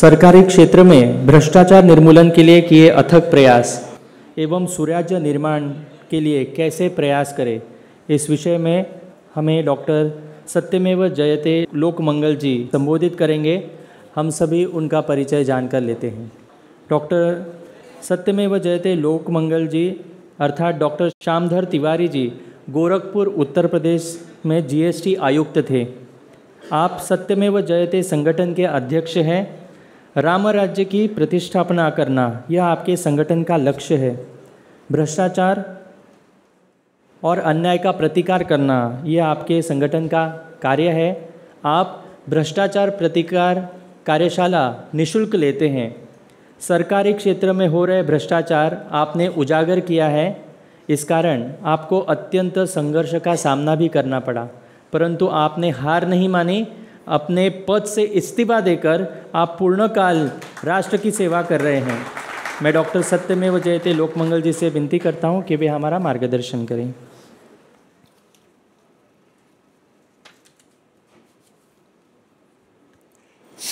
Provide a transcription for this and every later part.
सरकारी क्षेत्र में भ्रष्टाचार निर्मूलन के लिए किए अथक प्रयास एवं सुराज्य निर्माण के लिए कैसे प्रयास करें इस विषय में हमें डॉक्टर सत्यमेव जयते लोकमंगल जी संबोधित करेंगे हम सभी उनका परिचय जानकर लेते हैं डॉक्टर सत्यमेव जयते लोकमंगल जी अर्थात डॉक्टर श्यामधर तिवारी जी गोरखपुर उत्तर प्रदेश में जीएसटी आयुक्त थे आप सत्यमेव जयते संगठन के अध्यक्ष हैं राम राज्य की प्रतिष्ठापना करना यह आपके संगठन का लक्ष्य है भ्रष्टाचार और अन्याय का प्रतिकार करना यह आपके संगठन का कार्य है आप भ्रष्टाचार प्रतिकार कार्यशाला निशुल्क लेते हैं सरकारी क्षेत्र में हो रहे भ्रष्टाचार आपने उजागर किया है इस कारण आपको अत्यंत संघर्ष का सामना भी करना पड़ा परंतु आपने हार नहीं मानी अपने पद से इस्तीफा देकर आप पूर्णकाल राष्ट्र की सेवा कर रहे हैं मैं डॉक्टर सत्यमेव जयते लोकमंगल जी से विनती करता हूँ कि वे हमारा मार्गदर्शन करें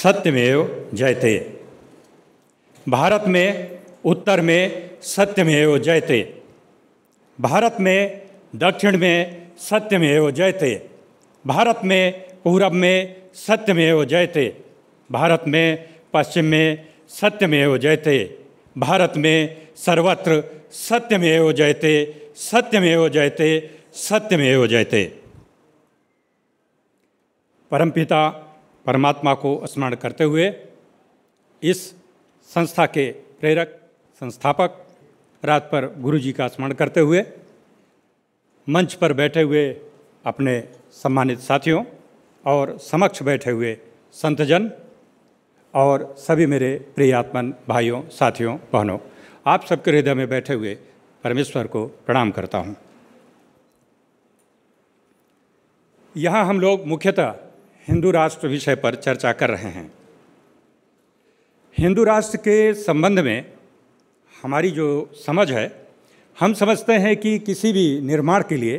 सत्यमेव जयते भारत में उत्तर में सत्यमेव जयते भारत में दक्षिण में सत्यमेव जयते भारत में पूरब में सत्य में सत्यमेव जयते भारत में पश्चिम में सत्य में सत्यमेव जयते भारत में सर्वत्र सत्य में सत्यमेव जयते सत्य सत्यमेव जयते सत्यमेव जयते परमपिता परमात्मा को स्मरण करते हुए इस संस्था के प्रेरक संस्थापक रात पर गुरु जी का स्मरण करते हुए मंच पर बैठे हुए अपने सम्मानित साथियों और समक्ष बैठे हुए संतजन और सभी मेरे प्रियात्मन भाइयों साथियों बहनों आप सबके हृदय में बैठे हुए परमेश्वर को प्रणाम करता हूँ यहाँ हम लोग मुख्यतः हिंदू राष्ट्र विषय पर चर्चा कर रहे हैं हिंदू राष्ट्र के संबंध में हमारी जो समझ है हम समझते हैं कि किसी भी निर्माण के लिए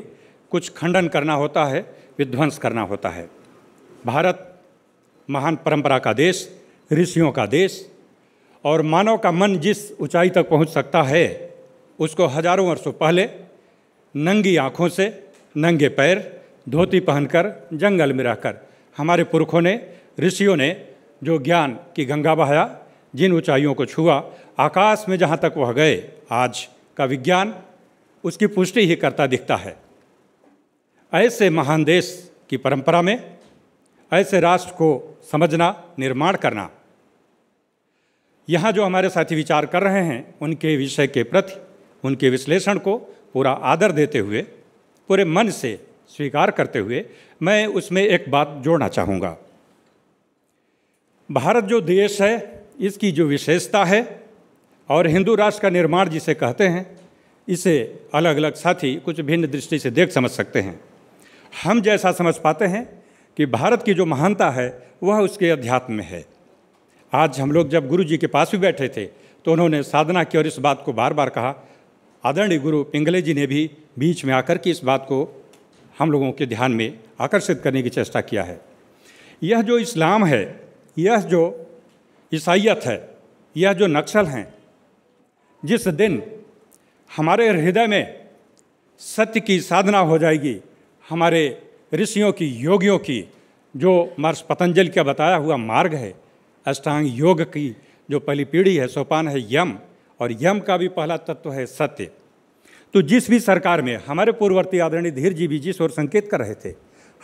कुछ खंडन करना होता है विध्वंस करना होता है भारत महान परंपरा का देश ऋषियों का देश और मानव का मन जिस ऊंचाई तक पहुंच सकता है उसको हजारों वर्षों पहले नंगी आँखों से नंगे पैर धोती पहनकर जंगल में रहकर हमारे पुरखों ने ऋषियों ने जो ज्ञान की गंगा बहाया जिन ऊंचाइयों को छुआ आकाश में जहाँ तक वह गए आज का विज्ञान उसकी पुष्टि ही करता दिखता है ऐसे महान देश की परंपरा में ऐसे राष्ट्र को समझना निर्माण करना यहाँ जो हमारे साथी विचार कर रहे हैं उनके विषय के प्रति उनके विश्लेषण को पूरा आदर देते हुए पूरे मन से स्वीकार करते हुए मैं उसमें एक बात जोड़ना चाहूँगा भारत जो देश है इसकी जो विशेषता है और हिंदू राष्ट्र का निर्माण जिसे कहते हैं इसे अलग अलग साथी कुछ भिन्न दृष्टि से देख समझ सकते हैं हम जैसा समझ पाते हैं कि भारत की जो महानता है वह उसके अध्यात्म में है आज हम लोग जब गुरु जी के पास भी बैठे थे तो उन्होंने साधना की और इस बात को बार बार कहा आदरणीय गुरु पिंगले जी ने भी बीच में आकर के इस बात को हम लोगों के ध्यान में आकर्षित करने की चेष्टा किया है यह जो इस्लाम है यह जो ईसाइत है यह जो नक्सल हैं जिस दिन हमारे हृदय में सत्य की साधना हो जाएगी हमारे ऋषियों की योगियों की जो महर्ष पतंजल का बताया हुआ मार्ग है अष्टांग योग की जो पहली पीढ़ी है सोपान है यम और यम का भी पहला तत्व है सत्य तो जिस भी सरकार में हमारे पूर्ववर्ती आदरणीय धीर जी भी जिस ओर संकेत कर रहे थे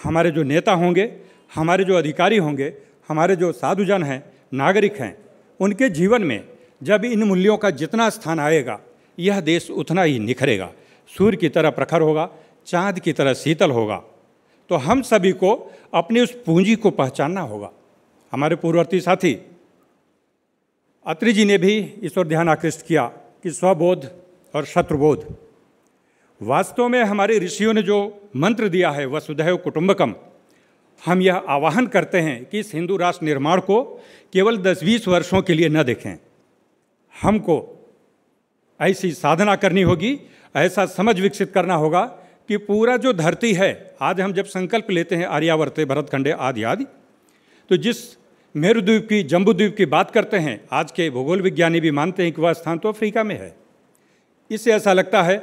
हमारे जो नेता होंगे हमारे जो अधिकारी होंगे हमारे जो साधुजन हैं नागरिक हैं उनके जीवन में जब इन मूल्यों का जितना स्थान आएगा यह देश उतना ही निखरेगा सूर्य की तरह प्रखर होगा चाँद की तरह शीतल होगा तो हम सभी को अपनी उस पूंजी को पहचानना होगा हमारे पूर्ववर्ती साथी अत्रि जी ने भी इस ओर ध्यान आकृष्ट किया कि स्वबोध और शत्रुबोध वास्तव में हमारे ऋषियों ने जो मंत्र दिया है वसुधैव कुटुंबकम हम यह आवाहन करते हैं कि इस हिंदू राष्ट्र निर्माण को केवल दस बीस वर्षों के लिए न देखें हमको ऐसी साधना करनी होगी ऐसा समझ विकसित करना होगा कि पूरा जो धरती है आज हम जब संकल्प लेते हैं आर्यावर्त भरतखंडे आदि आदि तो जिस मेरुद्वीप की जम्बूद्वीप की बात करते हैं आज के भूगोल विज्ञानी भी मानते हैं कि वह स्थान तो अफ्रीका में है इससे ऐसा लगता है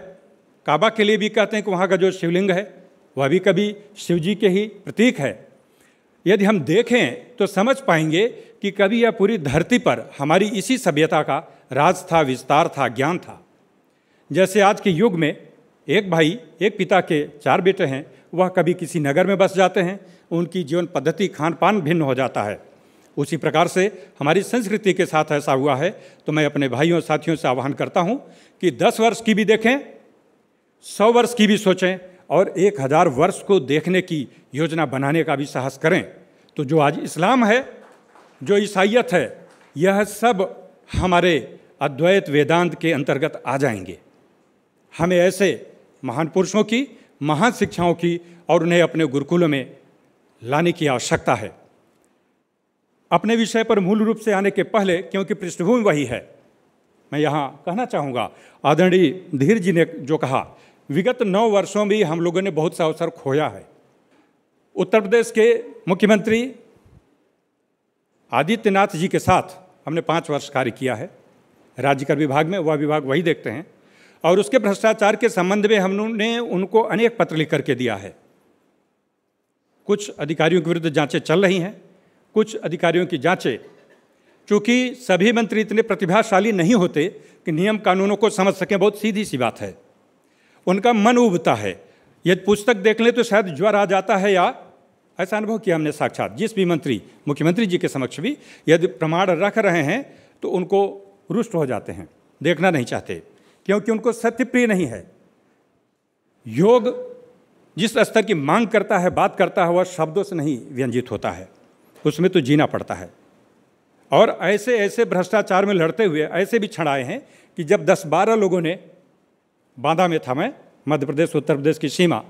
काबा के लिए भी कहते हैं कि वहाँ का जो शिवलिंग है वह भी कभी शिव जी के ही प्रतीक है यदि हम देखें तो समझ पाएंगे कि कभी यह पूरी धरती पर हमारी इसी सभ्यता का राज था विस्तार था ज्ञान था जैसे आज के युग में एक भाई एक पिता के चार बेटे हैं वह कभी किसी नगर में बस जाते हैं उनकी जीवन पद्धति खान पान भिन्न हो जाता है उसी प्रकार से हमारी संस्कृति के साथ ऐसा हुआ है तो मैं अपने भाइयों साथियों से आह्वान करता हूँ कि दस वर्ष की भी देखें सौ वर्ष की भी सोचें और एक हज़ार वर्ष को देखने की योजना बनाने का भी साहस करें तो जो आज इस्लाम है जो ईसाइत है यह सब हमारे अद्वैत वेदांत के अंतर्गत आ जाएंगे हमें ऐसे महान पुरुषों की महान शिक्षाओं की और उन्हें अपने गुरुकुलों में लाने की आवश्यकता है अपने विषय पर मूल रूप से आने के पहले क्योंकि पृष्ठभूमि वही है मैं यहाँ कहना चाहूँगा आदरणीय धीर जी ने जो कहा विगत नौ वर्षों में हम लोगों ने बहुत सा अवसर खोया है उत्तर प्रदेश के मुख्यमंत्री आदित्यनाथ जी के साथ हमने पाँच वर्ष कार्य किया है राज्य कर विभाग में वह विभाग वही देखते हैं और उसके भ्रष्टाचार के संबंध में हमने उनको अनेक पत्र लिख करके दिया है कुछ अधिकारियों के विरुद्ध जांचें चल रही हैं कुछ अधिकारियों की जांचें चूँकि सभी मंत्री इतने प्रतिभाशाली नहीं होते कि नियम कानूनों को समझ सकें बहुत सीधी सी बात है उनका मन उबता है यदि पुस्तक देख लें तो शायद ज्वर आ जाता है या ऐसा अनुभव किया हमने साक्षात जिस भी मंत्री मुख्यमंत्री जी के समक्ष भी यदि प्रमाण रख रहे हैं तो उनको रुष्ट हो जाते हैं देखना नहीं चाहते क्योंकि उनको सत्य प्रिय नहीं है योग जिस स्तर की मांग करता है बात करता है वह शब्दों से नहीं व्यंजित होता है उसमें तो जीना पड़ता है और ऐसे ऐसे भ्रष्टाचार में लड़ते हुए ऐसे भी छड़ाए हैं कि जब 10-12 लोगों ने बांदा में था मैं मध्य प्रदेश उत्तर प्रदेश की सीमा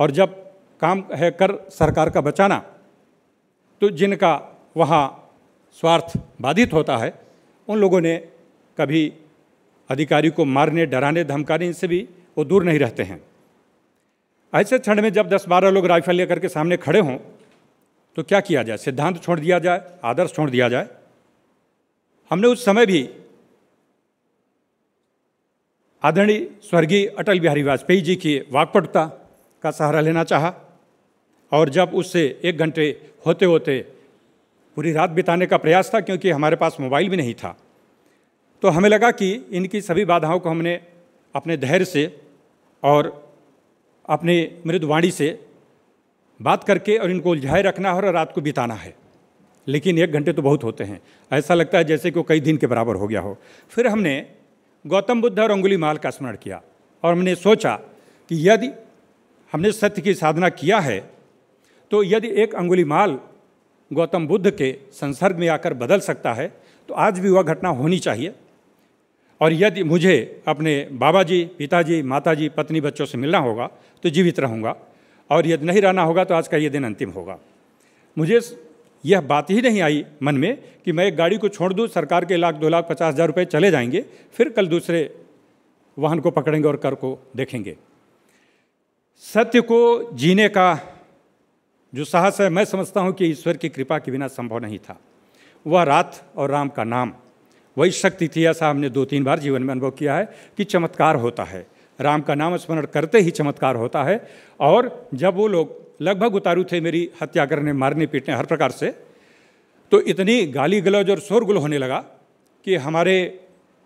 और जब काम है कर सरकार का बचाना तो जिनका वहाँ स्वार्थ बाधित होता है उन लोगों ने कभी अधिकारी को मारने डराने धमकाने इनसे भी वो दूर नहीं रहते हैं ऐसे क्षण में जब 10-12 लोग राइफल लेकर के सामने खड़े हों तो क्या किया जाए सिद्धांत छोड़ दिया जाए आदर्श छोड़ दिया जाए हमने उस समय भी आदरणीय स्वर्गीय अटल बिहारी वाजपेयी जी की वाकपटुता का सहारा लेना चाहा और जब उससे एक घंटे होते होते पूरी रात बिताने का प्रयास था क्योंकि हमारे पास मोबाइल भी नहीं था तो हमें लगा कि इनकी सभी बाधाओं को हमने अपने धैर्य से और अपने मृदवाणी से बात करके और इनको उलझाए रखना है और रात को बिताना है लेकिन एक घंटे तो बहुत होते हैं ऐसा लगता है जैसे कि वो कई दिन के बराबर हो गया हो फिर हमने गौतम बुद्ध और अंगुली माल का स्मरण किया और हमने सोचा कि यदि हमने सत्य की साधना किया है तो यदि एक अंगुली माल गौतम बुद्ध के संसर्ग में आकर बदल सकता है तो आज भी वह घटना होनी चाहिए और यदि मुझे अपने बाबा जी पिताजी माता जी पत्नी बच्चों से मिलना होगा तो जीवित रहूँगा और यदि नहीं रहना होगा तो आज का ये दिन अंतिम होगा मुझे यह बात ही नहीं आई मन में कि मैं एक गाड़ी को छोड़ दूँ सरकार के लाख दो लाख पचास हज़ार रुपये चले जाएंगे फिर कल दूसरे वाहन को पकड़ेंगे और कर को देखेंगे सत्य को जीने का जो साहस है मैं समझता हूँ कि ईश्वर की कृपा के बिना संभव नहीं था वह रात और राम का नाम वही शक्ति थी ऐसा हमने दो तीन बार जीवन में अनुभव किया है कि चमत्कार होता है राम का नाम स्मरण करते ही चमत्कार होता है और जब वो लोग लगभग उतारू थे मेरी हत्या करने मारने पीटने हर प्रकार से तो इतनी गाली गलौज और शोरगुल होने लगा कि हमारे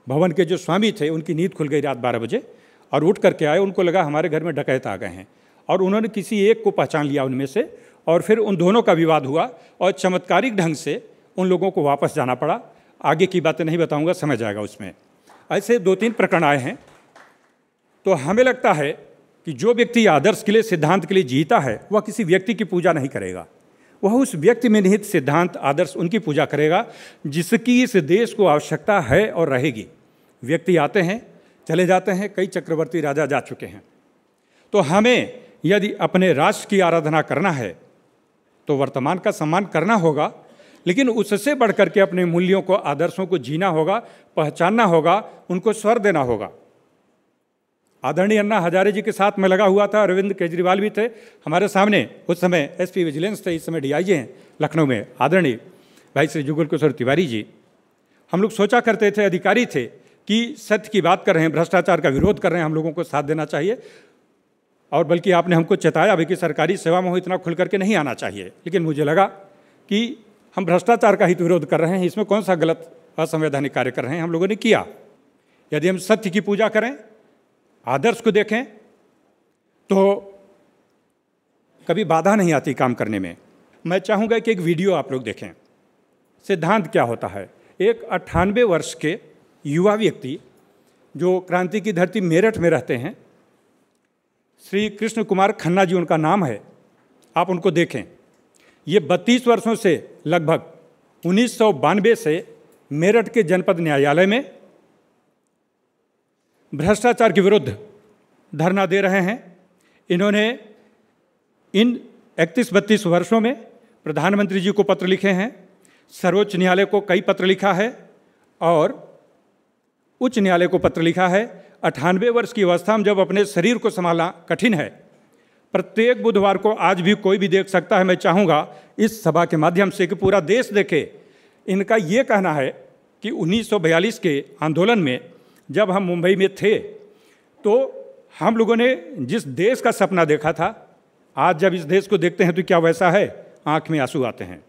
भवन के जो स्वामी थे उनकी नींद खुल गई रात बारह बजे और उठ करके आए उनको लगा हमारे घर में डकैत आ गए हैं और उन्होंने किसी एक को पहचान लिया उनमें से और फिर उन दोनों का विवाद हुआ और चमत्कारिक ढंग से उन लोगों को वापस जाना पड़ा आगे की बातें नहीं बताऊंगा समझ आएगा उसमें ऐसे दो तीन प्रकरण आए हैं तो हमें लगता है कि जो व्यक्ति आदर्श के लिए सिद्धांत के लिए जीता है वह किसी व्यक्ति की पूजा नहीं करेगा वह उस व्यक्ति में निहित सिद्धांत आदर्श उनकी पूजा करेगा जिसकी इस देश को आवश्यकता है और रहेगी व्यक्ति आते हैं चले जाते हैं कई चक्रवर्ती राजा जा चुके हैं तो हमें यदि अपने राष्ट्र की आराधना करना है तो वर्तमान का सम्मान करना होगा लेकिन उससे बढ़ करके अपने मूल्यों को आदर्शों को जीना होगा पहचानना होगा उनको स्वर देना होगा आदरणीय अन्ना हजारे जी के साथ में लगा हुआ था अरविंद केजरीवाल भी थे हमारे सामने उस समय एसपी विजिलेंस थे इस समय डीआईजी हैं लखनऊ में आदरणीय भाई श्री जुगल किशोर तिवारी जी हम लोग सोचा करते थे अधिकारी थे कि सत्य की बात कर रहे हैं भ्रष्टाचार का विरोध कर रहे हैं हम लोगों को साथ देना चाहिए और बल्कि आपने हमको चेताया भी कि सरकारी सेवा में हो इतना खुल करके नहीं आना चाहिए लेकिन मुझे लगा कि हम भ्रष्टाचार का हित विरोध कर रहे हैं इसमें कौन सा गलत असंवैधानिक कार्य कर रहे हैं हम लोगों ने किया यदि हम सत्य की पूजा करें आदर्श को देखें तो कभी बाधा नहीं आती काम करने में मैं चाहूँगा कि एक वीडियो आप लोग देखें सिद्धांत क्या होता है एक अट्ठानवे वर्ष के युवा व्यक्ति जो क्रांति की धरती मेरठ में रहते हैं श्री कृष्ण कुमार खन्ना जी उनका नाम है आप उनको देखें ये बत्तीस वर्षों से लगभग उन्नीस से मेरठ के जनपद न्यायालय में भ्रष्टाचार के विरुद्ध धरना दे रहे हैं इन्होंने इन इकतीस बत्तीस वर्षों में प्रधानमंत्री जी को पत्र लिखे हैं सर्वोच्च न्यायालय को कई पत्र लिखा है और उच्च न्यायालय को पत्र लिखा है अठानवे वर्ष की अवस्था में जब अपने शरीर को संभालना कठिन है प्रत्येक बुधवार को आज भी कोई भी देख सकता है मैं चाहूँगा इस सभा के माध्यम से कि पूरा देश देखे इनका ये कहना है कि 1942 के आंदोलन में जब हम मुंबई में थे तो हम लोगों ने जिस देश का सपना देखा था आज जब इस देश को देखते हैं तो क्या वैसा है आँख में आंसू आते हैं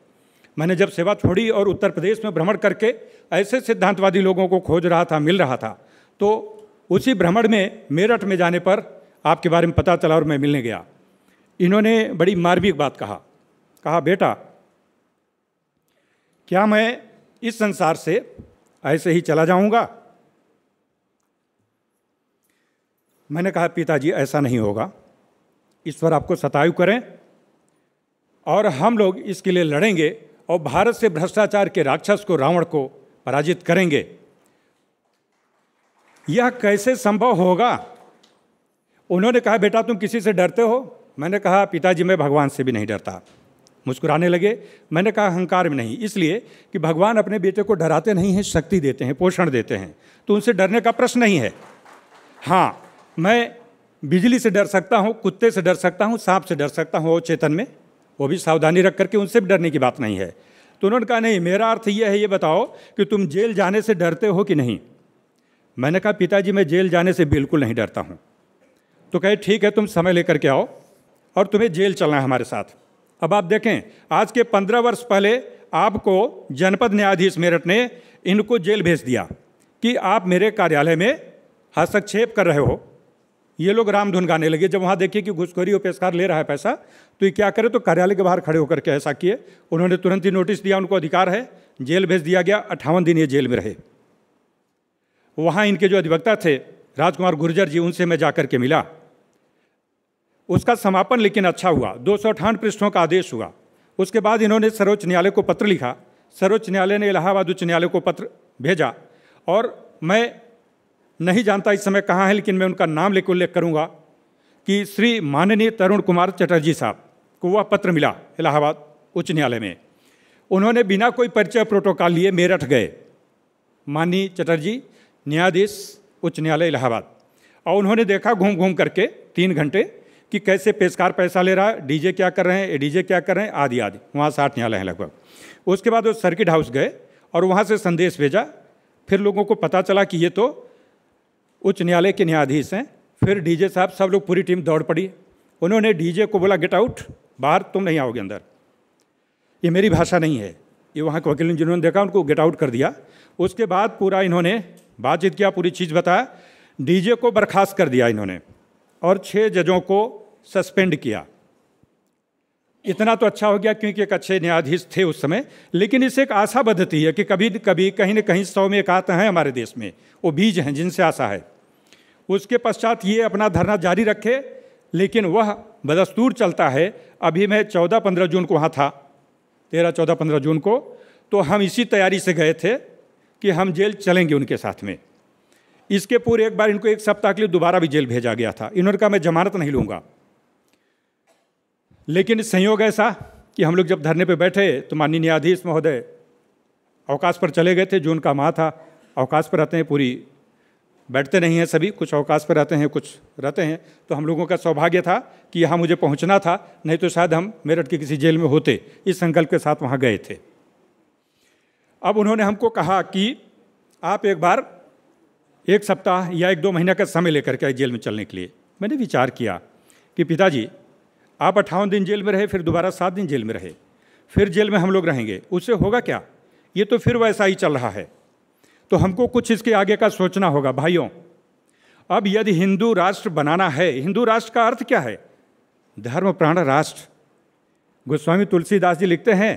मैंने जब सेवा छोड़ी और उत्तर प्रदेश में भ्रमण करके ऐसे सिद्धांतवादी लोगों को खोज रहा था मिल रहा था तो उसी भ्रमण में मेरठ में जाने पर आपके बारे में पता चला और मैं मिलने गया इन्होंने बड़ी मार्मिक बात कहा कहा बेटा क्या मैं इस संसार से ऐसे ही चला जाऊंगा मैंने कहा पिताजी ऐसा नहीं होगा ईश्वर आपको सतायु करें और हम लोग इसके लिए लड़ेंगे और भारत से भ्रष्टाचार के राक्षस को रावण को पराजित करेंगे यह कैसे संभव होगा उन्होंने कहा बेटा तुम किसी से डरते हो मैंने कहा पिताजी मैं भगवान से भी नहीं डरता मुस्कुराने लगे मैंने कहा अहंकार में नहीं इसलिए कि भगवान अपने बेटे को डराते नहीं हैं शक्ति देते हैं पोषण देते हैं तो उनसे डरने का प्रश्न नहीं है हाँ मैं बिजली से डर सकता हूँ कुत्ते से डर सकता हूँ सांप से डर सकता हूँ चेतन में वो भी सावधानी रख करके उनसे भी डरने की बात नहीं है तो उन्होंने कहा नहीं मेरा अर्थ यह है ये बताओ कि तुम जेल जाने से डरते हो कि नहीं मैंने कहा पिताजी मैं जेल जाने से बिल्कुल नहीं डरता हूँ तो कहे ठीक है तुम समय लेकर के आओ और तुम्हें जेल चलना है हमारे साथ अब आप देखें आज के पंद्रह वर्ष पहले आपको जनपद न्यायाधीश मेरठ ने इनको जेल भेज दिया कि आप मेरे कार्यालय में हस्तक्षेप कर रहे हो ये लोग रामधुन गाने लगे जब वहाँ देखिए कि घुसखोरी और पेशकार ले रहा है पैसा तो ये क्या करे तो कार्यालय के बाहर खड़े होकर के ऐसा किए उन्होंने तुरंत ही नोटिस दिया उनको अधिकार है जेल भेज दिया गया अट्ठावन दिन ये जेल में रहे वहाँ इनके जो अधिवक्ता थे राजकुमार गुर्जर जी उनसे मैं जा के मिला उसका समापन लेकिन अच्छा हुआ दो सौ पृष्ठों का आदेश हुआ उसके बाद इन्होंने सर्वोच्च न्यायालय को पत्र लिखा सर्वोच्च न्यायालय ने इलाहाबाद उच्च न्यायालय को पत्र भेजा और मैं नहीं जानता इस समय कहाँ है लेकिन मैं उनका नाम लेकर उल्लेख करूँगा कि श्री माननीय तरुण कुमार चटर्जी साहब को वह पत्र मिला इलाहाबाद उच्च न्यायालय में उन्होंने बिना कोई परिचय प्रोटोकॉल लिए मेरठ गए माननीय चटर्जी न्यायाधीश उच्च न्यायालय इलाहाबाद और उन्होंने देखा घूम घूम करके तीन घंटे कि कैसे पेशकार पैसा ले रहा है डीजे क्या कर रहे हैं ए डीजे क्या कर रहे हैं आदि आदि वहाँ साठ न्यायालय हैं लगभग उसके बाद वो सर्किट हाउस गए और वहाँ से संदेश भेजा फिर लोगों को पता चला कि ये तो उच्च न्यायालय के न्यायाधीश हैं फिर डी साहब सब लोग पूरी टीम दौड़ पड़ी उन्होंने डी को बोला गेट आउट बाहर तुम नहीं आओगे अंदर ये मेरी भाषा नहीं है ये वहाँ के वकील ने जिन्होंने देखा उनको गेट आउट कर दिया उसके बाद पूरा इन्होंने बातचीत किया पूरी चीज़ बताया डीजे को बर्खास्त कर दिया इन्होंने और छः जजों को सस्पेंड किया इतना तो अच्छा हो गया क्योंकि एक अच्छे न्यायाधीश थे उस समय लेकिन इसे एक आशा बद्धती है कि कभी कभी कहीं न कहीं सौ में एक आता है हमारे देश में वो बीज हैं जिनसे आशा है उसके पश्चात ये अपना धरना जारी रखे लेकिन वह बदस्तूर चलता है अभी मैं चौदह पंद्रह जून को वहाँ था तेरह चौदह पंद्रह जून को तो हम इसी तैयारी से गए थे कि हम जेल चलेंगे उनके साथ में इसके पूर्व एक बार इनको एक सप्ताह के लिए दोबारा भी जेल भेजा गया था इन्होंने कहा मैं जमानत नहीं लूँगा लेकिन संयोग ऐसा कि हम लोग जब धरने पर बैठे तो माननीय न्यायाधीश महोदय अवकाश पर चले गए थे जो उनका माँ था अवकाश पर रहते हैं पूरी बैठते नहीं हैं सभी कुछ अवकाश पर रहते हैं कुछ रहते हैं तो हम लोगों का सौभाग्य था कि यहाँ मुझे पहुँचना था नहीं तो शायद हम मेरठ के किसी जेल में होते इस संकल्प के साथ वहाँ गए थे अब उन्होंने हमको कहा कि आप एक बार एक सप्ताह या एक दो महीने का समय लेकर के जेल में चलने के लिए मैंने विचार किया कि पिताजी आप अट्ठावन दिन जेल में रहे फिर दोबारा सात दिन जेल में रहे फिर जेल में हम लोग रहेंगे उससे होगा क्या ये तो फिर वैसा ही चल रहा है तो हमको कुछ इसके आगे का सोचना होगा भाइयों अब यदि हिंदू राष्ट्र बनाना है हिंदू राष्ट्र का अर्थ क्या है धर्म प्राण राष्ट्र गोस्वामी तुलसीदास जी लिखते हैं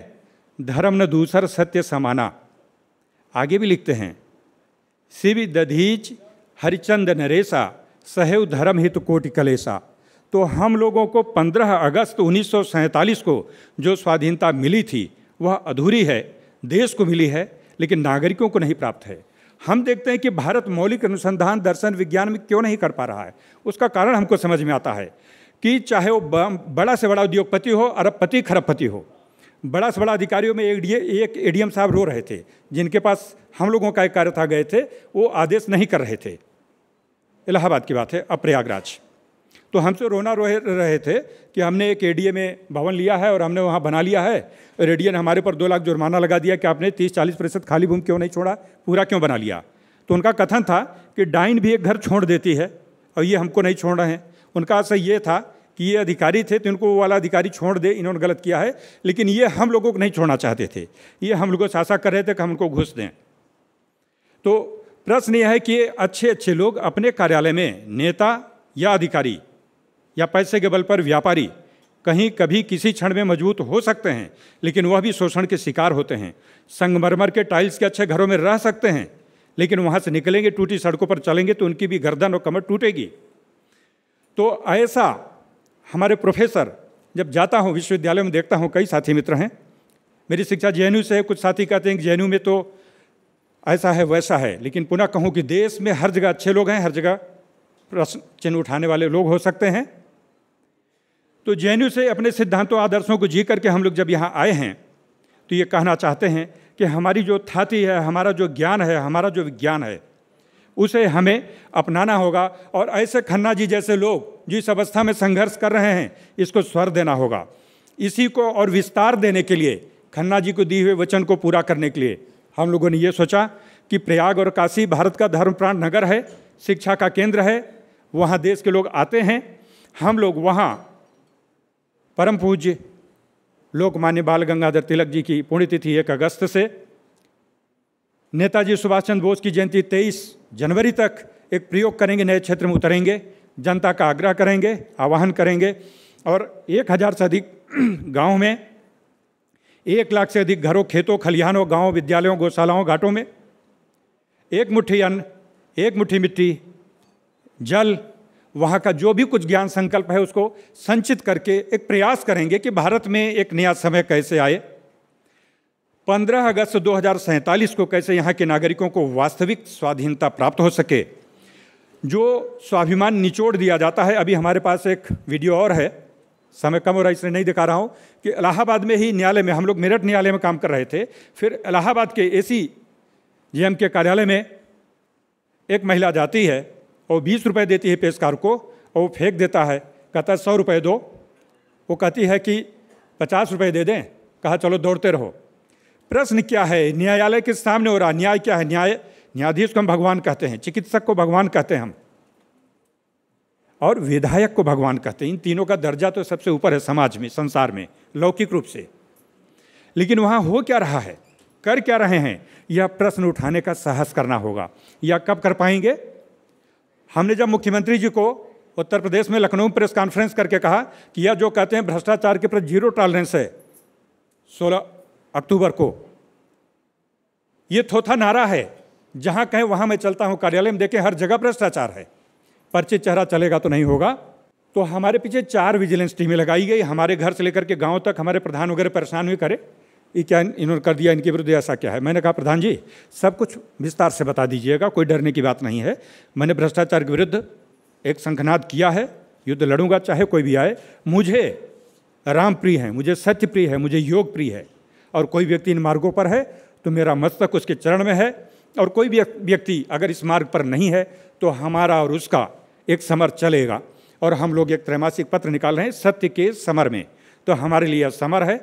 धर्म न दूसर सत्य समाना आगे भी लिखते हैं शिव दधीच हरिचंद नरेशा सहेव धर्म हित कोटि कलेसा तो हम लोगों को 15 अगस्त उन्नीस को जो स्वाधीनता मिली थी वह अधूरी है देश को मिली है लेकिन नागरिकों को नहीं प्राप्त है हम देखते हैं कि भारत मौलिक अनुसंधान दर्शन विज्ञान में क्यों नहीं कर पा रहा है उसका कारण हमको समझ में आता है कि चाहे वो बड़ा से बड़ा उद्योगपति हो अरबपति खरबपति हो बड़ा से बड़ा अधिकारियों में एक डी एक ए साहब रो रहे थे जिनके पास हम लोगों का एक कार्य था गए थे वो आदेश नहीं कर रहे थे इलाहाबाद की बात है अब प्रयागराज तो हमसे रोना रो रहे थे कि हमने एक ए में भवन लिया है और हमने वहाँ बना लिया है और एडीए ने हमारे ऊपर दो लाख जुर्माना लगा दिया कि आपने तीस चालीस प्रतिशत खाली भूमि क्यों नहीं छोड़ा पूरा क्यों बना लिया तो उनका कथन था कि डाइन भी एक घर छोड़ देती है और ये हमको नहीं छोड़ रहे हैं उनका असर ये था कि ये अधिकारी थे तो इनको वो वाला अधिकारी छोड़ दे इन्होंने गलत किया है लेकिन ये हम लोगों को नहीं छोड़ना चाहते थे ये हम लोगों से आशा कर रहे थे कि हम उनको घुस दें तो प्रश्न यह है कि अच्छे अच्छे लोग अपने कार्यालय में नेता या अधिकारी या पैसे के बल पर व्यापारी कहीं कभी किसी क्षण में मजबूत हो सकते हैं लेकिन वह भी शोषण के शिकार होते हैं संगमरमर के टाइल्स के अच्छे घरों में रह सकते हैं लेकिन वहाँ से निकलेंगे टूटी सड़कों पर चलेंगे तो उनकी भी गर्दन और कमर टूटेगी तो ऐसा हमारे प्रोफेसर जब जाता हूँ विश्वविद्यालय में देखता हूँ कई साथी मित्र हैं मेरी शिक्षा जे से है कुछ साथी कहते हैं कि जे में तो ऐसा है वैसा है लेकिन पुनः कहूँ कि देश में हर जगह अच्छे लोग हैं हर जगह प्रश्न चिन्ह उठाने वाले लोग हो सकते हैं तो जे से अपने सिद्धांतों आदर्शों को जी करके हम लोग जब यहाँ आए हैं तो ये कहना चाहते हैं कि हमारी जो थाती है हमारा जो ज्ञान है हमारा जो विज्ञान है उसे हमें अपनाना होगा और ऐसे खन्ना जी जैसे लोग जिस अवस्था में संघर्ष कर रहे हैं इसको स्वर देना होगा इसी को और विस्तार देने के लिए खन्ना जी को दिए हुए वचन को पूरा करने के लिए हम लोगों ने ये सोचा कि प्रयाग और काशी भारत का धर्मप्राण नगर है शिक्षा का केंद्र है वहाँ देश के लोग आते हैं हम लोग वहाँ परम पूज्य लोकमान्य बाल गंगाधर तिलक जी की पुण्यतिथि एक अगस्त से नेताजी सुभाष चंद्र बोस की जयंती तेईस जनवरी तक एक प्रयोग करेंगे नए क्षेत्र में उतरेंगे जनता का आग्रह करेंगे आह्वान करेंगे और एक हज़ार से अधिक गाँव में एक लाख से अधिक घरों खेतों खलिहानों गाँव विद्यालयों गौशालाओं घाटों में एक मुट्ठी अन्न एक मुट्ठी मिट्टी जल वहाँ का जो भी कुछ ज्ञान संकल्प है उसको संचित करके एक प्रयास करेंगे कि भारत में एक नया समय कैसे आए पंद्रह अगस्त दो को कैसे यहाँ के नागरिकों को वास्तविक स्वाधीनता प्राप्त हो सके जो स्वाभिमान निचोड़ दिया जाता है अभी हमारे पास एक वीडियो और है समय कम हो रहा है इसलिए नहीं दिखा रहा हूँ कि इलाहाबाद में ही न्यायालय में हम लोग मेरठ न्यायालय में काम कर रहे थे फिर इलाहाबाद के एसी सी के कार्यालय में एक महिला जाती है और बीस रुपये देती है पेशकार को और वो फेंक देता है कहता है सौ रुपये दो वो कहती है कि पचास रुपये दे दें कहा चलो दौड़ते रहो प्रश्न क्या है न्यायालय के सामने हो रहा न्याय क्या है न्याय न्यायाधीश को हम भगवान कहते हैं चिकित्सक को भगवान कहते हैं हम और विधायक को भगवान कहते हैं इन तीनों का दर्जा तो सबसे ऊपर है समाज में संसार में लौकिक रूप से लेकिन वहाँ हो क्या रहा है कर क्या रहे हैं यह प्रश्न उठाने का साहस करना होगा यह कब कर पाएंगे हमने जब मुख्यमंत्री जी को उत्तर प्रदेश में लखनऊ में प्रेस कॉन्फ्रेंस करके कहा कि यह जो कहते हैं भ्रष्टाचार के प्रति जीरो टॉलरेंस है सोलह अक्टूबर को ये थोथा नारा है जहां कहें वहां मैं चलता हूं कार्यालय में देखें हर जगह भ्रष्टाचार है पर्चे चेहरा चलेगा तो नहीं होगा तो हमारे पीछे चार विजिलेंस टीमें लगाई गई हमारे घर से लेकर के गांव तक हमारे प्रधान वगैरह परेशान हुए करे ये क्या इन्होंने कर दिया इनके विरुद्ध ऐसा क्या है मैंने कहा प्रधान जी सब कुछ विस्तार से बता दीजिएगा कोई डरने की बात नहीं है मैंने भ्रष्टाचार के विरुद्ध एक संखनाद किया है युद्ध लड़ूंगा चाहे कोई भी आए मुझे राम प्रिय है मुझे सत्य प्रिय है मुझे योग प्रिय है और कोई व्यक्ति इन मार्गों पर है तो मेरा मस्तक उसके चरण में है और कोई भी व्यक्ति अगर इस मार्ग पर नहीं है तो हमारा और उसका एक समर चलेगा और हम लोग एक त्रैमासिक पत्र निकाल रहे हैं सत्य के समर में तो हमारे लिए समर है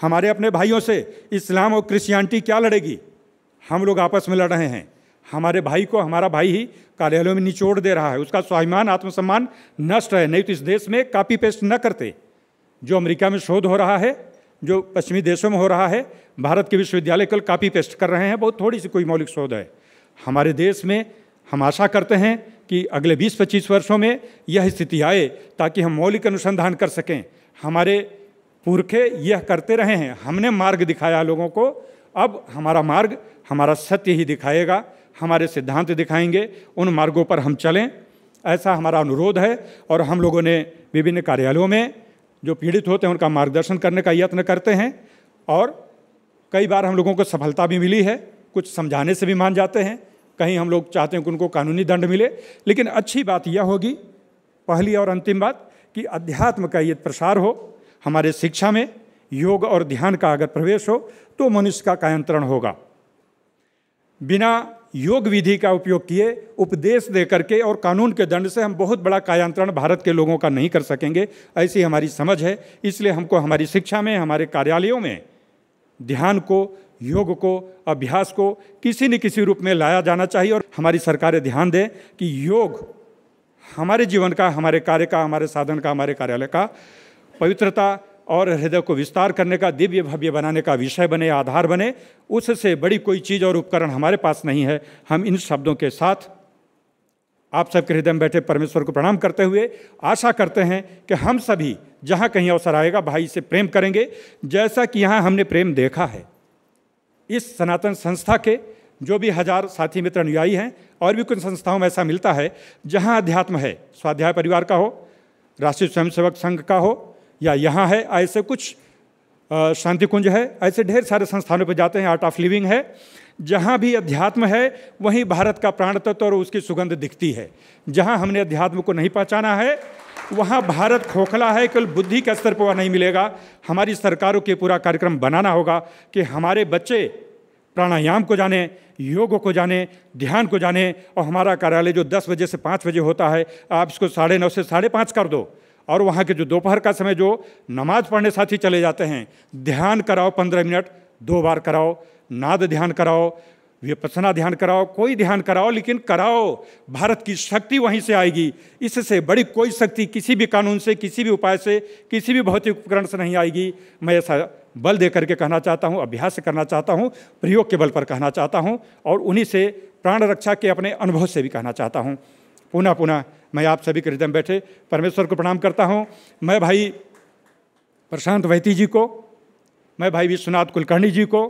हमारे अपने भाइयों से इस्लाम और क्रिश्चियनिटी क्या लड़ेगी हम लोग आपस में लड़ रहे हैं हमारे भाई को हमारा भाई ही कार्यालयों में निचोड़ दे रहा है उसका स्वाभिमान आत्मसम्मान नष्ट है नहीं तो इस देश में कापी पेस्ट न करते जो अमेरिका में शोध हो रहा है जो पश्चिमी देशों में हो रहा है भारत के विश्वविद्यालय कल कापी पेस्ट कर रहे हैं बहुत थोड़ी सी कोई मौलिक शोध है हमारे देश में हम आशा करते हैं कि अगले 20-25 वर्षों में यह स्थिति आए ताकि हम मौलिक अनुसंधान कर सकें हमारे पुरखे यह करते रहे हैं हमने मार्ग दिखाया लोगों को अब हमारा मार्ग हमारा सत्य ही दिखाएगा हमारे सिद्धांत दिखाएंगे उन मार्गों पर हम चलें ऐसा हमारा अनुरोध है और हम लोगों ने विभिन्न कार्यालयों में जो पीड़ित होते हैं उनका मार्गदर्शन करने का यत्न करते हैं और कई बार हम लोगों को सफलता भी मिली है कुछ समझाने से भी मान जाते हैं कहीं हम लोग चाहते हैं कि उनको कानूनी दंड मिले लेकिन अच्छी बात यह होगी पहली और अंतिम बात कि अध्यात्म का ये प्रसार हो हमारे शिक्षा में योग और ध्यान का अगर प्रवेश हो तो मनुष्य का कायंत्रण होगा बिना योग विधि का उपयोग किए उपदेश दे करके और कानून के दंड से हम बहुत बड़ा कायांतरण भारत के लोगों का नहीं कर सकेंगे ऐसी हमारी समझ है इसलिए हमको हमारी शिक्षा में हमारे कार्यालयों में ध्यान को योग को अभ्यास को किसी न किसी रूप में लाया जाना चाहिए और हमारी सरकारें ध्यान दें कि योग हमारे जीवन का हमारे कार्य का हमारे साधन का हमारे कार्यालय का पवित्रता और हृदय को विस्तार करने का दिव्य भव्य बनाने का विषय बने आधार बने उससे बड़ी कोई चीज़ और उपकरण हमारे पास नहीं है हम इन शब्दों के साथ आप सबके हृदय में बैठे परमेश्वर को प्रणाम करते हुए आशा करते हैं कि हम सभी जहाँ कहीं अवसर आएगा भाई से प्रेम करेंगे जैसा कि यहाँ हमने प्रेम देखा है इस सनातन संस्था के जो भी हजार साथी मित्र अनुयायी हैं और भी कुछ संस्थाओं में ऐसा मिलता है जहाँ अध्यात्म है स्वाध्याय परिवार का हो राष्ट्रीय स्वयंसेवक संघ का हो या यहाँ है ऐसे कुछ शांति कुंज है ऐसे ढेर सारे संस्थानों पर जाते हैं आर्ट ऑफ लिविंग है जहाँ भी अध्यात्म है वहीं भारत का प्राण तत्व और उसकी सुगंध दिखती है जहाँ हमने अध्यात्म को नहीं पहचाना है वहाँ भारत खोखला है केवल बुद्धि के स्तर पर वह नहीं मिलेगा हमारी सरकारों के पूरा कार्यक्रम बनाना होगा कि हमारे बच्चे प्राणायाम को जाने योग को जाने ध्यान को जाने और हमारा कार्यालय जो दस बजे से पाँच बजे होता है आप इसको साढ़े नौ से साढ़े पाँच कर दो और वहाँ के जो दोपहर का समय जो नमाज पढ़ने साथ ही चले जाते हैं ध्यान कराओ पंद्रह मिनट दो बार कराओ नाद ध्यान कराओ विपसना ध्यान कराओ कोई ध्यान कराओ लेकिन कराओ भारत की शक्ति वहीं से आएगी इससे बड़ी कोई शक्ति किसी भी कानून से किसी भी उपाय से किसी भी भौतिक उपकरण से नहीं आएगी मैं ऐसा बल दे करके कहना चाहता हूँ अभ्यास करना चाहता हूँ प्रयोग के बल पर कहना चाहता हूँ और उन्हीं से प्राण रक्षा के अपने अनुभव से भी कहना चाहता हूँ पुनः पुनः मैं आप सभी के हृदय में बैठे परमेश्वर को प्रणाम करता हूँ मैं भाई प्रशांत वैती जी को मैं भाई विश्वनाथ कुलकर्णी जी को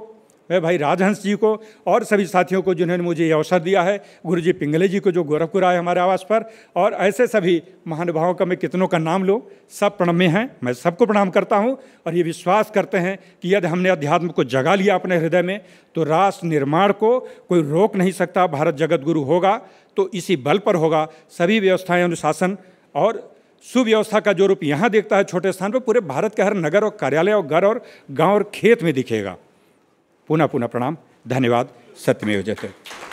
मैं भाई राजहंस जी को और सभी साथियों को जिन्होंने मुझे ये अवसर दिया है गुरु जी पिंगले जी को जो गोरखपुर आए हमारे आवास पर और ऐसे सभी महानुभावों का मैं कितनों का नाम लूँ सब प्रणम्य हैं मैं सबको प्रणाम करता हूँ और ये विश्वास करते हैं कि यदि हमने अध्यात्म को जगा लिया अपने हृदय में तो राष्ट्र निर्माण को कोई रोक नहीं सकता भारत जगत गुरु होगा तो इसी बल पर होगा सभी व्यवस्थाएँ अनुशासन और सुव्यवस्था का जो रूप यहाँ देखता है छोटे स्थान पर पूरे भारत के हर नगर और कार्यालय और घर और गांव और खेत में दिखेगा पुनः पुनः प्रणाम धन्यवाद सत्यमेव जयते